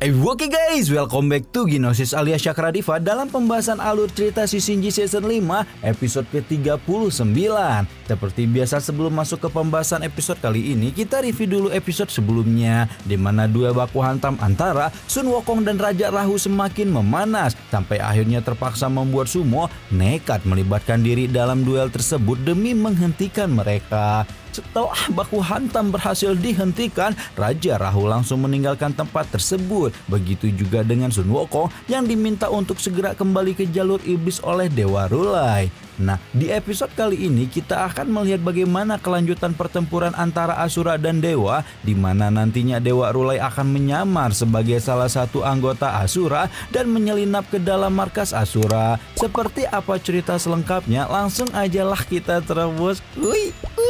Hey, eh, Oke guys, welcome back to Ginosis alias Chakradiva dalam pembahasan alur cerita si Shinji Season 5 episode ke-39. Seperti biasa sebelum masuk ke pembahasan episode kali ini, kita review dulu episode sebelumnya di mana dua baku hantam antara Sun Wokong dan Raja Rahu semakin memanas sampai akhirnya terpaksa membuat Sumo nekat melibatkan diri dalam duel tersebut demi menghentikan mereka. Setelah baku hantam berhasil dihentikan, Raja Rahu langsung meninggalkan tempat tersebut. Begitu juga dengan Sun Wukong yang diminta untuk segera kembali ke jalur iblis oleh Dewa Rulai. Nah, di episode kali ini kita akan melihat bagaimana kelanjutan pertempuran antara Asura dan Dewa, di mana nantinya Dewa Rulai akan menyamar sebagai salah satu anggota Asura dan menyelinap ke dalam markas Asura. Seperti apa cerita selengkapnya, langsung ajalah kita terus. Wih, wih.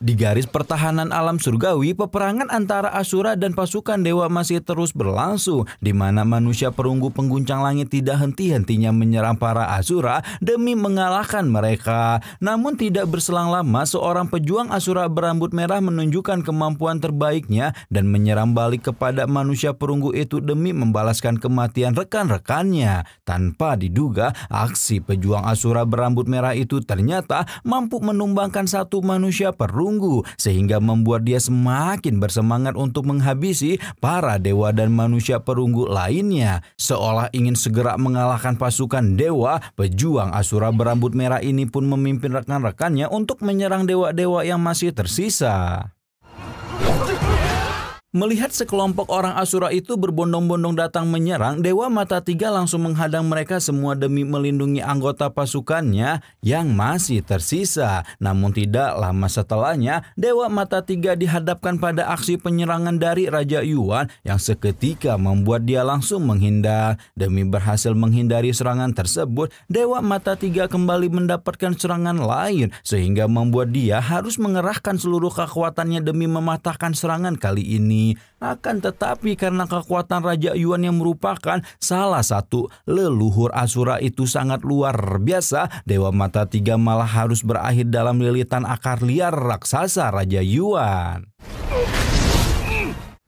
Di garis pertahanan alam surgawi, peperangan antara Asura dan pasukan dewa masih terus berlangsung, di mana manusia perunggu pengguncang langit tidak henti-hentinya menyerang para Asura demi mengalahkan mereka. Namun tidak berselang lama, seorang pejuang Asura berambut merah menunjukkan kemampuan terbaiknya dan menyerang balik kepada manusia perunggu itu demi membalaskan kematian rekan-rekannya. Tanpa diduga, aksi pejuang Asura berambut merah itu ternyata mampu menumbangkan satu manusia perunggu sehingga membuat dia semakin bersemangat untuk menghabisi para dewa dan manusia perunggu lainnya. Seolah ingin segera mengalahkan pasukan dewa, pejuang Asura berambut merah ini pun memimpin rekan-rekannya untuk menyerang dewa-dewa yang masih tersisa. Melihat sekelompok orang Asura itu berbondong-bondong datang menyerang, Dewa Mata Tiga langsung menghadang mereka semua demi melindungi anggota pasukannya yang masih tersisa. Namun tidak lama setelahnya, Dewa Mata Tiga dihadapkan pada aksi penyerangan dari Raja Yuan yang seketika membuat dia langsung menghindar. Demi berhasil menghindari serangan tersebut, Dewa Mata Tiga kembali mendapatkan serangan lain sehingga membuat dia harus mengerahkan seluruh kekuatannya demi mematahkan serangan kali ini. Akan tetapi karena kekuatan Raja Yuan yang merupakan salah satu leluhur Asura itu sangat luar biasa, Dewa Mata Tiga malah harus berakhir dalam lilitan akar liar raksasa Raja Yuan.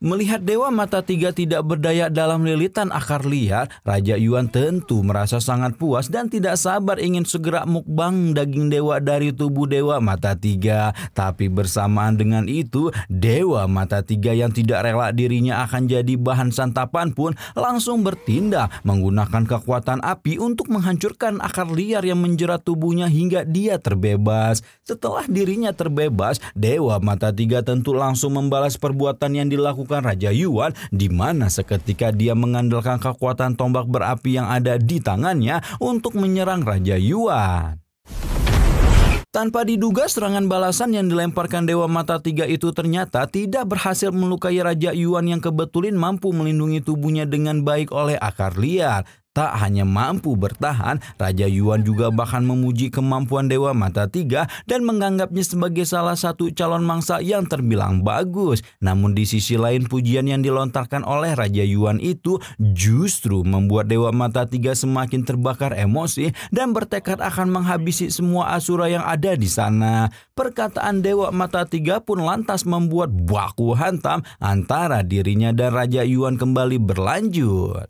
Melihat Dewa Mata Tiga tidak berdaya dalam lilitan akar liar, Raja Yuan tentu merasa sangat puas dan tidak sabar ingin segera mukbang daging dewa dari tubuh Dewa Mata Tiga. Tapi bersamaan dengan itu, Dewa Mata Tiga yang tidak rela dirinya akan jadi bahan santapan pun langsung bertindak menggunakan kekuatan api untuk menghancurkan akar liar yang menjerat tubuhnya hingga dia terbebas. Setelah dirinya terbebas, Dewa Mata Tiga tentu langsung membalas perbuatan yang dilakukan menaklukkan Raja Yuan di mana seketika dia mengandalkan kekuatan tombak berapi yang ada di tangannya untuk menyerang Raja Yuan. Tanpa diduga serangan balasan yang dilemparkan Dewa Mata Tiga itu ternyata tidak berhasil melukai Raja Yuan yang kebetulan mampu melindungi tubuhnya dengan baik oleh akar liar. Tak hanya mampu bertahan, Raja Yuan juga bahkan memuji kemampuan Dewa Mata Tiga dan menganggapnya sebagai salah satu calon mangsa yang terbilang bagus. Namun di sisi lain pujian yang dilontarkan oleh Raja Yuan itu justru membuat Dewa Mata Tiga semakin terbakar emosi dan bertekad akan menghabisi semua asura yang ada di sana. Perkataan Dewa Mata Tiga pun lantas membuat baku hantam antara dirinya dan Raja Yuan kembali berlanjut.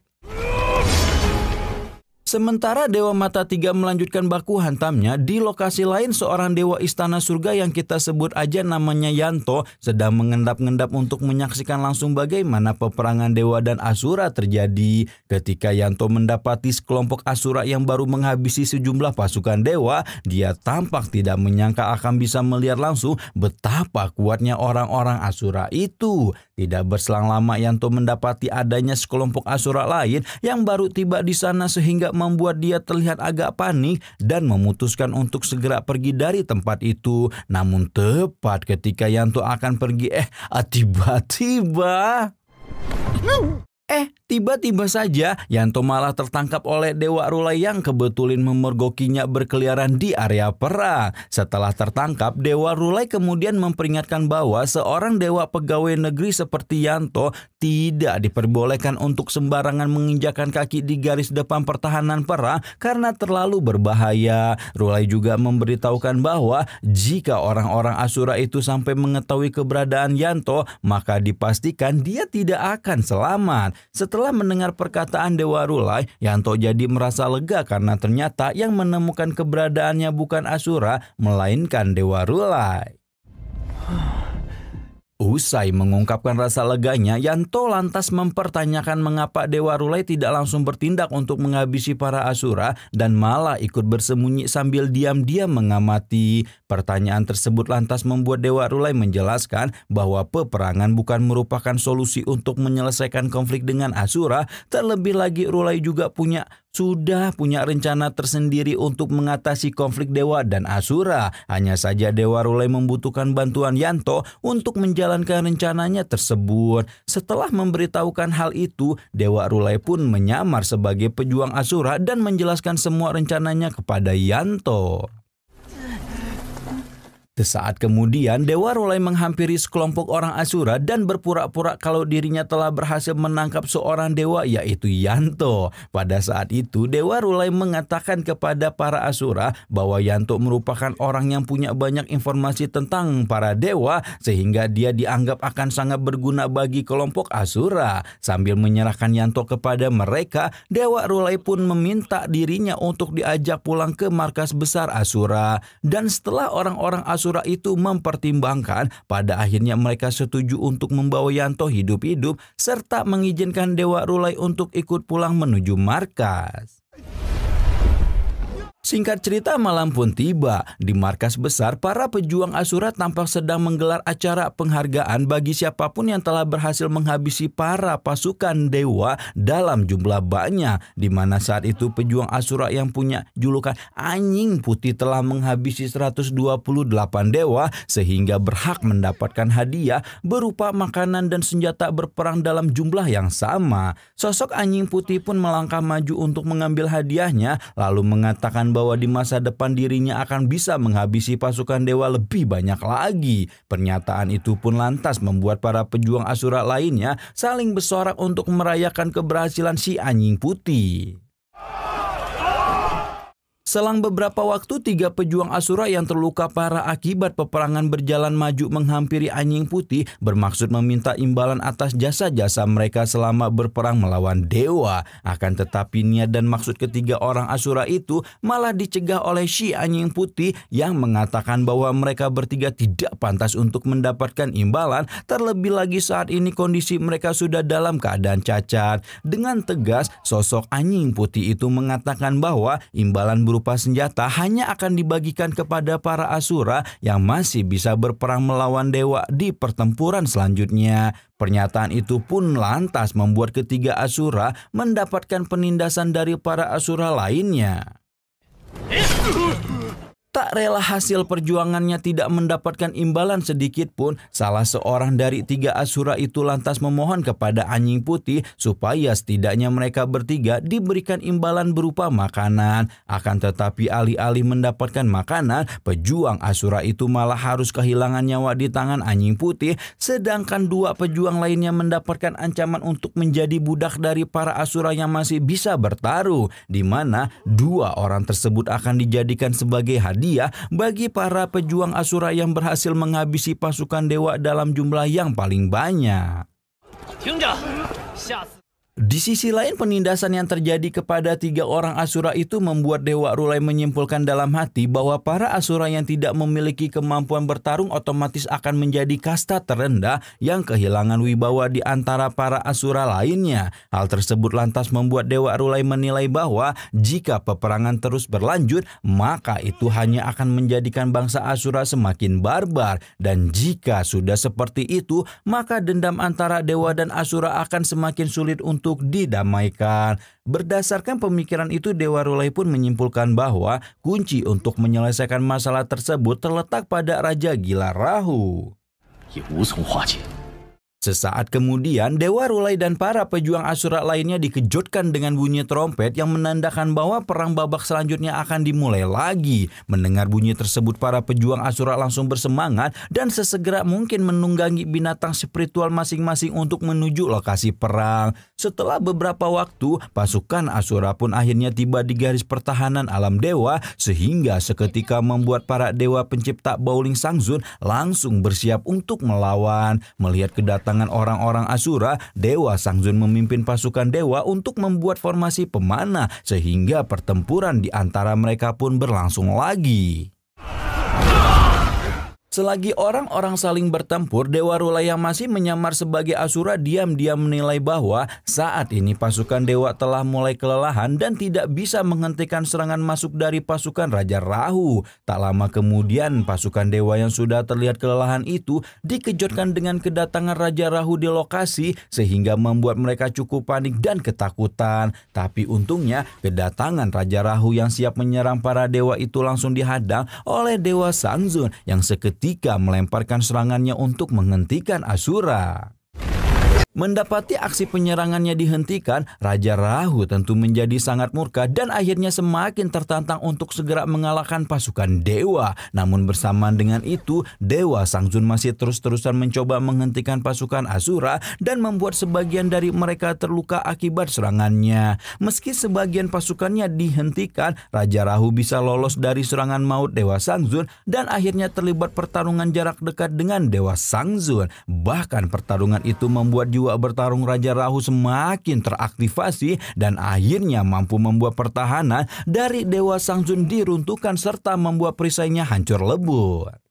Sementara Dewa Mata Tiga melanjutkan baku hantamnya, di lokasi lain seorang Dewa Istana Surga yang kita sebut aja namanya Yanto sedang mengendap-endap untuk menyaksikan langsung bagaimana peperangan Dewa dan Asura terjadi. Ketika Yanto mendapati sekelompok Asura yang baru menghabisi sejumlah pasukan Dewa, dia tampak tidak menyangka akan bisa melihat langsung betapa kuatnya orang-orang Asura itu. Tidak berselang lama Yanto mendapati adanya sekelompok asura lain yang baru tiba di sana sehingga membuat dia terlihat agak panik dan memutuskan untuk segera pergi dari tempat itu. Namun tepat ketika Yanto akan pergi eh tiba-tiba... Eh, tiba-tiba saja Yanto malah tertangkap oleh Dewa Rula yang kebetulan memergokinya berkeliaran di area perang. Setelah tertangkap, Dewa Rulai kemudian memperingatkan bahwa seorang dewa pegawai negeri seperti Yanto tidak diperbolehkan untuk sembarangan menginjakan kaki di garis depan pertahanan perang karena terlalu berbahaya. Rulai juga memberitahukan bahwa jika orang-orang Asura itu sampai mengetahui keberadaan Yanto, maka dipastikan dia tidak akan selamat. Setelah mendengar perkataan Dewa Rulai, Yanto jadi merasa lega karena ternyata yang menemukan keberadaannya bukan Asura, melainkan Dewa Rulai. Usai mengungkapkan rasa leganya, Yanto lantas mempertanyakan mengapa Dewa Rulai tidak langsung bertindak untuk menghabisi para asura dan malah ikut bersembunyi sambil diam-diam mengamati. Pertanyaan tersebut lantas membuat Dewa Rulai menjelaskan bahwa peperangan bukan merupakan solusi untuk menyelesaikan konflik dengan asura, terlebih lagi Rulai juga punya sudah punya rencana tersendiri untuk mengatasi konflik Dewa dan Asura. Hanya saja Dewa Rulai membutuhkan bantuan Yanto untuk menjalankan rencananya tersebut. Setelah memberitahukan hal itu, Dewa Rulai pun menyamar sebagai pejuang Asura dan menjelaskan semua rencananya kepada Yanto. Sesaat kemudian, Dewa Rulai menghampiri sekelompok orang Asura dan berpura-pura kalau dirinya telah berhasil menangkap seorang dewa yaitu Yanto. Pada saat itu, Dewa Rulai mengatakan kepada para Asura bahwa Yanto merupakan orang yang punya banyak informasi tentang para dewa sehingga dia dianggap akan sangat berguna bagi kelompok Asura. Sambil menyerahkan Yanto kepada mereka, Dewa Rulai pun meminta dirinya untuk diajak pulang ke markas besar Asura. Dan setelah orang-orang Asura Pantura itu mempertimbangkan pada akhirnya mereka setuju untuk membawa Yanto hidup-hidup serta mengizinkan Dewa Rulai untuk ikut pulang menuju markas. Singkat cerita, malam pun tiba. Di markas besar, para pejuang Asura tampak sedang menggelar acara penghargaan bagi siapapun yang telah berhasil menghabisi para pasukan dewa dalam jumlah banyak. Di mana saat itu pejuang Asura yang punya julukan anjing putih telah menghabisi 128 dewa sehingga berhak mendapatkan hadiah berupa makanan dan senjata berperang dalam jumlah yang sama. Sosok anjing putih pun melangkah maju untuk mengambil hadiahnya lalu mengatakan bahwa bahwa di masa depan dirinya akan bisa menghabisi pasukan dewa lebih banyak lagi. Pernyataan itu pun lantas membuat para pejuang Asura lainnya saling bersorak untuk merayakan keberhasilan si anjing putih. Selang beberapa waktu, tiga pejuang Asura yang terluka parah akibat peperangan berjalan maju menghampiri anjing putih bermaksud meminta imbalan atas jasa-jasa mereka selama berperang melawan dewa. Akan tetapi niat dan maksud ketiga orang Asura itu malah dicegah oleh si anjing putih yang mengatakan bahwa mereka bertiga tidak pantas untuk mendapatkan imbalan, terlebih lagi saat ini kondisi mereka sudah dalam keadaan cacat. Dengan tegas, sosok anjing putih itu mengatakan bahwa imbalan berupa berupa senjata hanya akan dibagikan kepada para asura yang masih bisa berperang melawan dewa di pertempuran selanjutnya. Pernyataan itu pun lantas membuat ketiga asura mendapatkan penindasan dari para asura lainnya tak rela hasil perjuangannya tidak mendapatkan imbalan sedikit pun, salah seorang dari tiga asura itu lantas memohon kepada anjing putih supaya setidaknya mereka bertiga diberikan imbalan berupa makanan. Akan tetapi alih-alih mendapatkan makanan, pejuang asura itu malah harus kehilangan nyawa di tangan anjing putih, sedangkan dua pejuang lainnya mendapatkan ancaman untuk menjadi budak dari para asura yang masih bisa bertaruh, di mana dua orang tersebut akan dijadikan sebagai hadiah hadiah bagi para pejuang Asura yang berhasil menghabisi pasukan dewa dalam jumlah yang paling banyak. Di sisi lain penindasan yang terjadi kepada tiga orang asura itu membuat Dewa Rulai menyimpulkan dalam hati bahwa para asura yang tidak memiliki kemampuan bertarung otomatis akan menjadi kasta terendah yang kehilangan wibawa di antara para asura lainnya. Hal tersebut lantas membuat Dewa Rulai menilai bahwa jika peperangan terus berlanjut maka itu hanya akan menjadikan bangsa asura semakin barbar dan jika sudah seperti itu maka dendam antara Dewa dan asura akan semakin sulit untuk untuk didamaikan. Berdasarkan pemikiran itu, Dewa Rulai pun menyimpulkan bahwa kunci untuk menyelesaikan masalah tersebut terletak pada Raja Gila Rahu. 也无从化解。Sesaat kemudian, Dewa Rulai dan para pejuang Asura lainnya dikejutkan dengan bunyi trompet yang menandakan bahwa perang babak selanjutnya akan dimulai lagi. Mendengar bunyi tersebut, para pejuang Asura langsung bersemangat dan sesegera mungkin menunggangi binatang spiritual masing-masing untuk menuju lokasi perang. Setelah beberapa waktu, pasukan Asura pun akhirnya tiba di garis pertahanan alam dewa sehingga seketika membuat para dewa pencipta Bowling Sangzun langsung bersiap untuk melawan. Melihat kedatangan kedatangan orang-orang Asura, Dewa Sangzun memimpin pasukan Dewa untuk membuat formasi pemanah sehingga pertempuran di antara mereka pun berlangsung lagi. Selagi orang-orang saling bertempur, Dewa Rula yang masih menyamar sebagai Asura diam-diam menilai bahwa saat ini pasukan Dewa telah mulai kelelahan dan tidak bisa menghentikan serangan masuk dari pasukan Raja Rahu. Tak lama kemudian, pasukan Dewa yang sudah terlihat kelelahan itu dikejutkan dengan kedatangan Raja Rahu di lokasi sehingga membuat mereka cukup panik dan ketakutan. Tapi untungnya, kedatangan Raja Rahu yang siap menyerang para Dewa itu langsung dihadang oleh Dewa Sangzun yang seketika ketika melemparkan serangannya untuk menghentikan Asura. Mendapati aksi penyerangannya dihentikan, Raja Rahu tentu menjadi sangat murka dan akhirnya semakin tertantang untuk segera mengalahkan pasukan dewa. Namun bersamaan dengan itu, dewa Sangjun masih terus-terusan mencoba menghentikan pasukan Asura dan membuat sebagian dari mereka terluka akibat serangannya. Meski sebagian pasukannya dihentikan, Raja Rahu bisa lolos dari serangan maut dewa Sangjun dan akhirnya terlibat pertarungan jarak dekat dengan dewa Sangjun. Bahkan pertarungan itu membuat jiwa bertarung Raja Rahu semakin teraktivasi dan akhirnya mampu membuat pertahanan dari Dewa Sang Jun diruntuhkan serta membuat perisainya hancur lebur.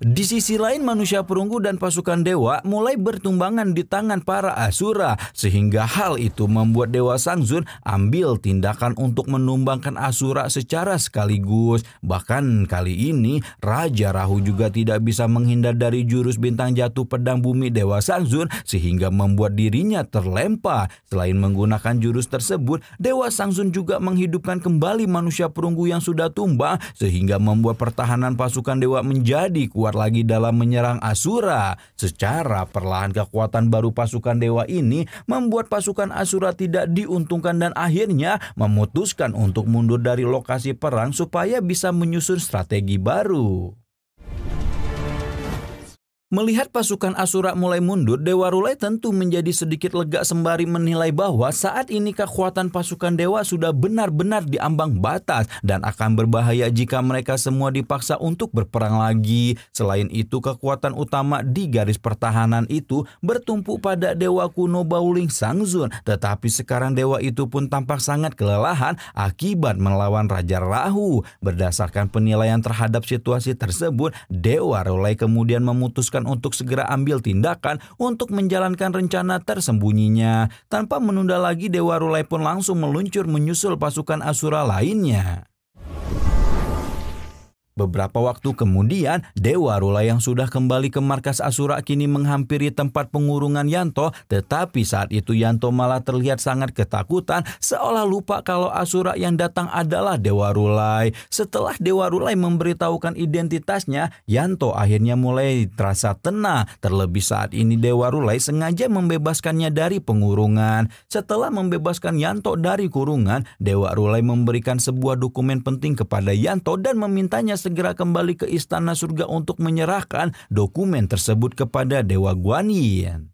Di sisi lain manusia perunggu dan pasukan dewa mulai bertumbangan di tangan para asura sehingga hal itu membuat dewa Sangzun ambil tindakan untuk menumbangkan asura secara sekaligus. Bahkan kali ini Raja Rahu juga tidak bisa menghindar dari jurus bintang jatuh pedang bumi dewa Sangzun sehingga membuat dirinya terlempar. Selain menggunakan jurus tersebut, dewa Sangzun juga menghidupkan kembali manusia perunggu yang sudah tumbang sehingga membuat pertahanan pasukan dewa menjadi kuat kuat lagi dalam menyerang Asura. Secara perlahan kekuatan baru pasukan dewa ini membuat pasukan Asura tidak diuntungkan dan akhirnya memutuskan untuk mundur dari lokasi perang supaya bisa menyusun strategi baru. Melihat pasukan Asura mulai mundur, Dewa Rulai tentu menjadi sedikit lega sembari menilai bahwa saat ini kekuatan pasukan Dewa sudah benar-benar diambang batas dan akan berbahaya jika mereka semua dipaksa untuk berperang lagi. Selain itu, kekuatan utama di garis pertahanan itu bertumpu pada Dewa kuno Bauling Sangzun, tetapi sekarang Dewa itu pun tampak sangat kelelahan akibat melawan Raja Rahu. Berdasarkan penilaian terhadap situasi tersebut, Dewa Rulai kemudian memutuskan memutuskan untuk segera ambil tindakan untuk menjalankan rencana tersembunyinya. Tanpa menunda lagi Dewa Rulai pun langsung meluncur menyusul pasukan Asura lainnya. Beberapa waktu kemudian, Dewa Rula yang sudah kembali ke markas Asura kini menghampiri tempat pengurungan Yanto, tetapi saat itu Yanto malah terlihat sangat ketakutan seolah lupa kalau Asura yang datang adalah Dewa Rulai. Setelah Dewa Rulai memberitahukan identitasnya, Yanto akhirnya mulai terasa tenang. Terlebih saat ini Dewa Rulai sengaja membebaskannya dari pengurungan. Setelah membebaskan Yanto dari kurungan, Dewa Rulai memberikan sebuah dokumen penting kepada Yanto dan memintanya segera segera kembali ke istana surga untuk menyerahkan dokumen tersebut kepada Dewa Guanyin.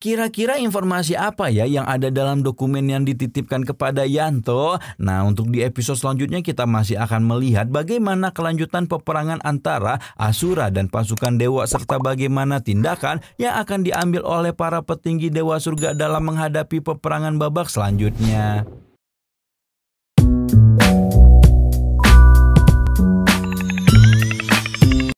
Kira-kira informasi apa ya yang ada dalam dokumen yang dititipkan kepada Yanto? Nah, untuk di episode selanjutnya kita masih akan melihat bagaimana kelanjutan peperangan antara Asura dan pasukan dewa serta bagaimana tindakan yang akan diambil oleh para petinggi dewa surga dalam menghadapi peperangan babak selanjutnya.